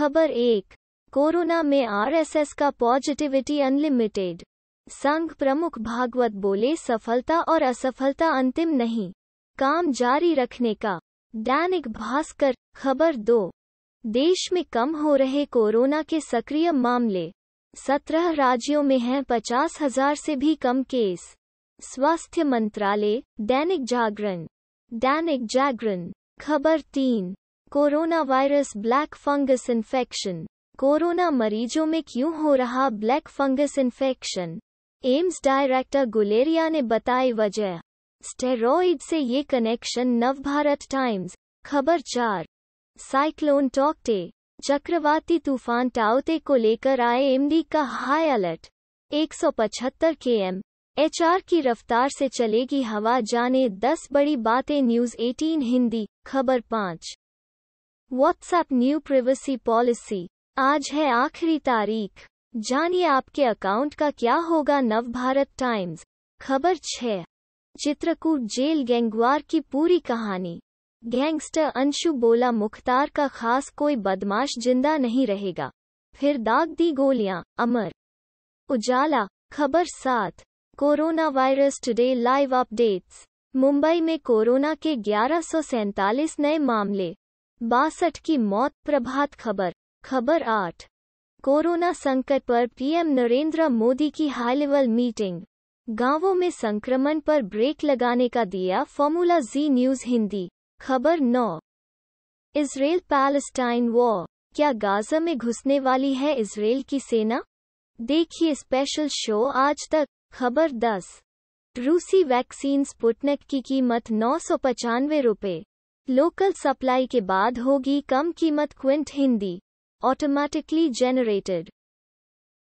खबर एक कोरोना में आरएसएस का पॉजिटिविटी अनलिमिटेड संघ प्रमुख भागवत बोले सफलता और असफलता अंतिम नहीं काम जारी रखने का दैनिक भास्कर खबर दो देश में कम हो रहे कोरोना के सक्रिय मामले सत्रह राज्यों में हैं पचास हजार से भी कम केस स्वास्थ्य मंत्रालय दैनिक जागरण दैनिक जागरण खबर तीन corona virus black fungus infection corona मरीजों में क्यों हो रहा black fungus infection AIIMS director Guleria ने बताई वजह स्टेरॉइड से ये कनेक्शन नवभारत टाइम्स खबर चार साइक्लोन टॉकटे चक्रवाती तूफान टाउते को लेकर आए एमडी का हाई अलर्ट 175 केएम आर की रफ्तार से चलेगी हवा जाने दस बड़ी बातें न्यूज 18 हिंदी खबर पाँच व्हाट्सएप न्यू प्रिवेसी पॉलिसी आज है आखिरी तारीख जानिए आपके अकाउंट का क्या होगा नव भारत टाइम्स खबर छह चित्रकूट जेल गैंगवार की पूरी कहानी गैंगस्टर अंशु बोला मुख्तार का खास कोई बदमाश जिंदा नहीं रहेगा फिर दाग दी गोलियां अमर उजाला खबर सात corona virus today live updates Mumbai में कोरोना के ग्यारह नए मामले बासठ की मौत प्रभात खबर खबर आठ कोरोना संकट पर पीएम नरेंद्र मोदी की हाई लेवल मीटिंग गांवों में संक्रमण पर ब्रेक लगाने का दिया फॉर्मूला जी न्यूज हिंदी खबर नौ इसराइल पैलेस्टाइन वॉर क्या गाजा में घुसने वाली है इसराइल की सेना देखिए स्पेशल शो आज तक खबर दस रूसी वैक्सीन स्पुटनिक की कीमत नौ सौ पचानवे रुपये लोकल सप्लाई के बाद होगी कम कीमत क्विंट हिंदी ऑटोमेटिकली जेनरेटेड